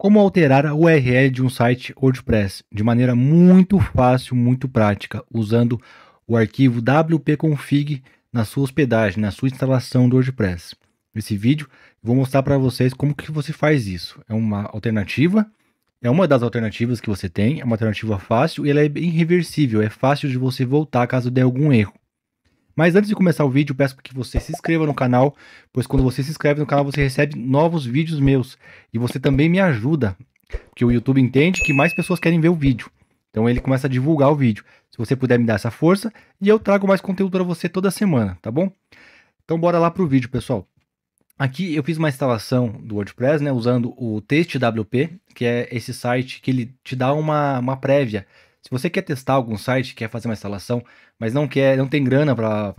Como alterar a URL de um site WordPress de maneira muito fácil, muito prática, usando o arquivo wp-config na sua hospedagem, na sua instalação do WordPress. Nesse vídeo, vou mostrar para vocês como que você faz isso. É uma alternativa, é uma das alternativas que você tem, é uma alternativa fácil e ela é bem reversível, é fácil de você voltar caso dê algum erro. Mas antes de começar o vídeo, peço que você se inscreva no canal, pois quando você se inscreve no canal, você recebe novos vídeos meus. E você também me ajuda, porque o YouTube entende que mais pessoas querem ver o vídeo. Então ele começa a divulgar o vídeo. Se você puder me dar essa força, e eu trago mais conteúdo para você toda semana, tá bom? Então bora lá pro vídeo, pessoal. Aqui eu fiz uma instalação do WordPress, né, usando o TestWP, que é esse site que ele te dá uma, uma prévia se você quer testar algum site, quer fazer uma instalação, mas não quer, não tem grana para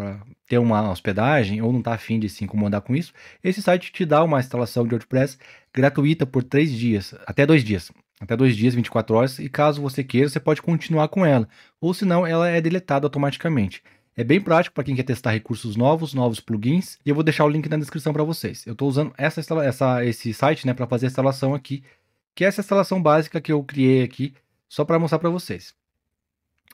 ter uma hospedagem ou não está afim de se incomodar com isso, esse site te dá uma instalação de WordPress gratuita por três dias, até dois dias. Até dois dias, 24 horas, e caso você queira, você pode continuar com ela, ou senão ela é deletada automaticamente. É bem prático para quem quer testar recursos novos, novos plugins, e eu vou deixar o link na descrição para vocês. Eu estou usando essa, essa, esse site né, para fazer a instalação aqui, que é essa instalação básica que eu criei aqui, só para mostrar para vocês.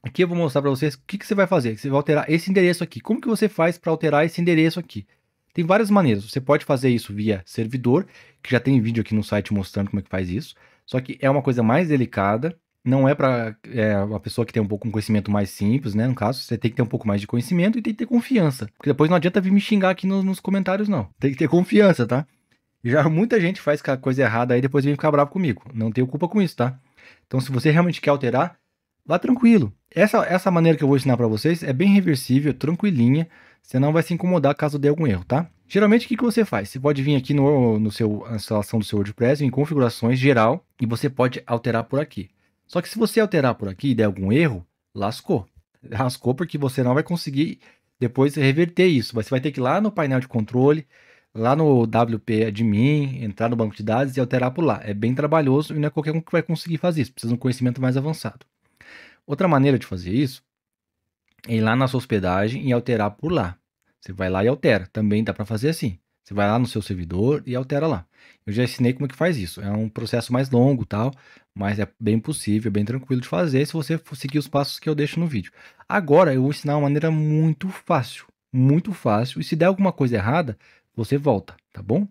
Aqui eu vou mostrar para vocês o que, que você vai fazer. Você vai alterar esse endereço aqui. Como que você faz para alterar esse endereço aqui? Tem várias maneiras. Você pode fazer isso via servidor, que já tem vídeo aqui no site mostrando como é que faz isso. Só que é uma coisa mais delicada, não é para é, uma pessoa que tem um pouco um conhecimento mais simples, né? No caso, você tem que ter um pouco mais de conhecimento e tem que ter confiança. Porque depois não adianta vir me xingar aqui no, nos comentários, não. Tem que ter confiança, tá? Já muita gente faz coisa errada aí depois vem ficar bravo comigo. Não tenho culpa com isso, tá? Então, se você realmente quer alterar, vá tranquilo. Essa, essa maneira que eu vou ensinar para vocês é bem reversível, tranquilinha. Você não vai se incomodar caso dê algum erro, tá? Geralmente, o que, que você faz? Você pode vir aqui no, no seu, na instalação do seu WordPress, em configurações geral, e você pode alterar por aqui. Só que se você alterar por aqui e der algum erro, lascou. Lascou porque você não vai conseguir depois reverter isso. Você vai ter que ir lá no painel de controle, lá no WP Admin, entrar no banco de dados e alterar por lá. É bem trabalhoso e não é qualquer um que vai conseguir fazer isso, precisa de um conhecimento mais avançado. Outra maneira de fazer isso é ir lá na sua hospedagem e alterar por lá. Você vai lá e altera, também dá para fazer assim. Você vai lá no seu servidor e altera lá. Eu já ensinei como é que faz isso. É um processo mais longo, tal, mas é bem possível, bem tranquilo de fazer se você seguir os passos que eu deixo no vídeo. Agora eu vou ensinar uma maneira muito fácil, muito fácil. E se der alguma coisa errada, você volta, tá bom?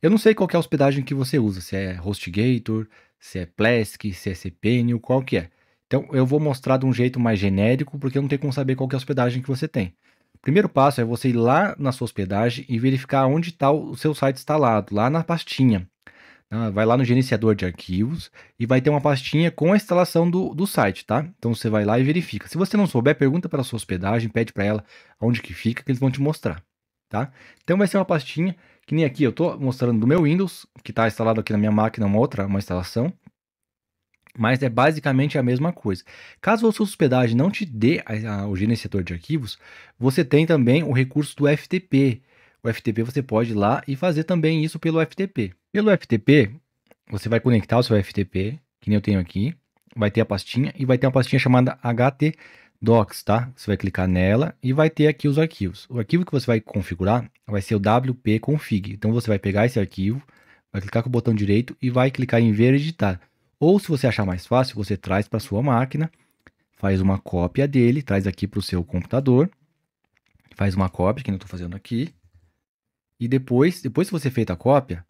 Eu não sei qual é a hospedagem que você usa, se é HostGator, se é Plesk, se é Cpenio, qual que é. Então eu vou mostrar de um jeito mais genérico, porque eu não tenho como saber qual é a hospedagem que você tem. O primeiro passo é você ir lá na sua hospedagem e verificar onde está o seu site instalado, lá na pastinha. Ah, vai lá no gerenciador de arquivos e vai ter uma pastinha com a instalação do, do site, tá? Então você vai lá e verifica. Se você não souber, pergunta para a sua hospedagem, pede para ela onde que fica, que eles vão te mostrar tá? Então vai ser uma pastinha, que nem aqui eu estou mostrando do meu Windows, que está instalado aqui na minha máquina, uma outra, uma instalação. Mas é basicamente a mesma coisa. Caso a sua hospedagem não te dê a, a, o gerenciador de arquivos, você tem também o recurso do FTP. O FTP você pode ir lá e fazer também isso pelo FTP. Pelo FTP, você vai conectar o seu FTP, que nem eu tenho aqui, vai ter a pastinha e vai ter uma pastinha chamada HT docs, tá? Você vai clicar nela e vai ter aqui os arquivos. O arquivo que você vai configurar vai ser o wp-config. Então você vai pegar esse arquivo, vai clicar com o botão direito e vai clicar em ver editar. Ou se você achar mais fácil, você traz para sua máquina, faz uma cópia dele, traz aqui para o seu computador, faz uma cópia, que eu estou fazendo aqui. E depois, depois que você feita a cópia,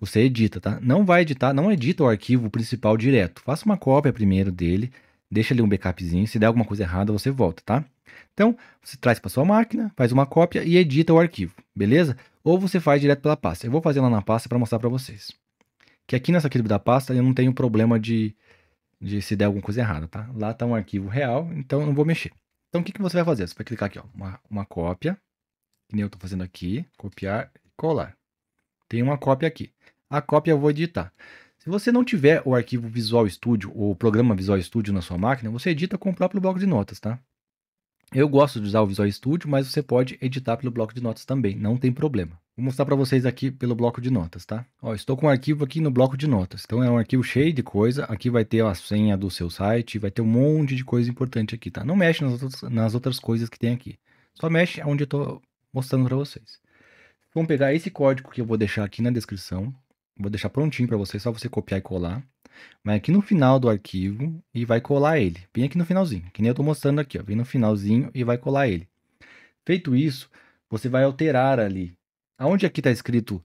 você edita, tá? Não vai editar, não edita o arquivo principal direto. Faça uma cópia primeiro dele, deixa ali um backupzinho, se der alguma coisa errada, você volta, tá? Então, você traz para sua máquina, faz uma cópia e edita o arquivo, beleza? Ou você faz direto pela pasta. Eu vou fazer lá na pasta para mostrar para vocês. Que aqui nessa arquivo da pasta eu não tenho problema de, de se der alguma coisa errada, tá? Lá está um arquivo real, então eu não vou mexer. Então, o que, que você vai fazer? Você vai clicar aqui, ó, uma, uma cópia, que nem eu estou fazendo aqui, copiar e colar. Tem uma cópia aqui. A cópia eu vou editar. Se você não tiver o arquivo Visual Studio, ou o programa Visual Studio na sua máquina, você edita com o próprio bloco de notas, tá? Eu gosto de usar o Visual Studio, mas você pode editar pelo bloco de notas também, não tem problema. Vou mostrar para vocês aqui pelo bloco de notas, tá? Ó, estou com um arquivo aqui no bloco de notas. Então é um arquivo cheio de coisa. Aqui vai ter a senha do seu site, vai ter um monte de coisa importante aqui, tá? Não mexe nas outras, nas outras coisas que tem aqui. Só mexe onde eu estou mostrando para vocês. Vamos pegar esse código que eu vou deixar aqui na descrição Vou deixar prontinho para você, só você copiar e colar. Vai aqui no final do arquivo e vai colar ele. Vem aqui no finalzinho, que nem eu estou mostrando aqui. Ó. Vem no finalzinho e vai colar ele. Feito isso, você vai alterar ali. Aonde aqui está escrito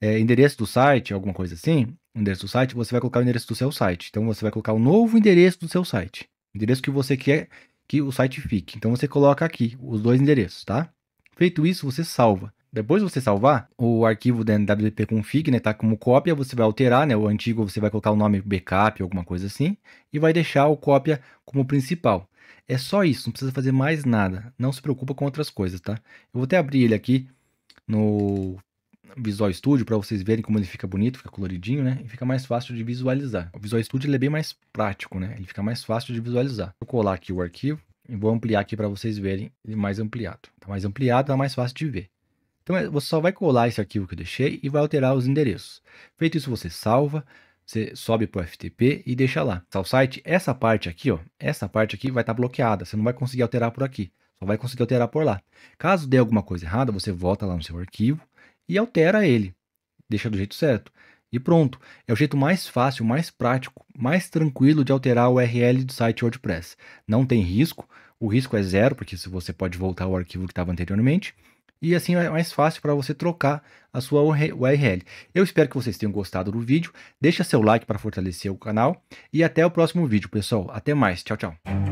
é, endereço do site, alguma coisa assim, endereço do site, você vai colocar o endereço do seu site. Então, você vai colocar o novo endereço do seu site. Endereço que você quer que o site fique. Então, você coloca aqui os dois endereços, tá? Feito isso, você salva. Depois você salvar, o arquivo da NWP config, né, tá como cópia, você vai alterar, né, o antigo você vai colocar o nome backup, alguma coisa assim, e vai deixar o cópia como principal. É só isso, não precisa fazer mais nada, não se preocupa com outras coisas, tá? Eu vou até abrir ele aqui no Visual Studio para vocês verem como ele fica bonito, fica coloridinho, né, e fica mais fácil de visualizar. O Visual Studio ele é bem mais prático, né, ele fica mais fácil de visualizar. Vou colar aqui o arquivo e vou ampliar aqui para vocês verem ele mais ampliado. Tá mais ampliado, tá mais fácil de ver. Então é, você só vai colar esse arquivo que eu deixei e vai alterar os endereços. Feito isso, você salva, você sobe para o FTP e deixa lá. Tá o site, essa parte aqui, ó, essa parte aqui vai estar tá bloqueada, você não vai conseguir alterar por aqui, só vai conseguir alterar por lá. Caso dê alguma coisa errada, você volta lá no seu arquivo e altera ele, deixa do jeito certo. E pronto, é o jeito mais fácil, mais prático, mais tranquilo de alterar o URL do site WordPress. Não tem risco, o risco é zero, porque você pode voltar ao arquivo que estava anteriormente e assim é mais fácil para você trocar a sua URL. Eu espero que vocês tenham gostado do vídeo. Deixa seu like para fortalecer o canal e até o próximo vídeo, pessoal. Até mais. Tchau, tchau.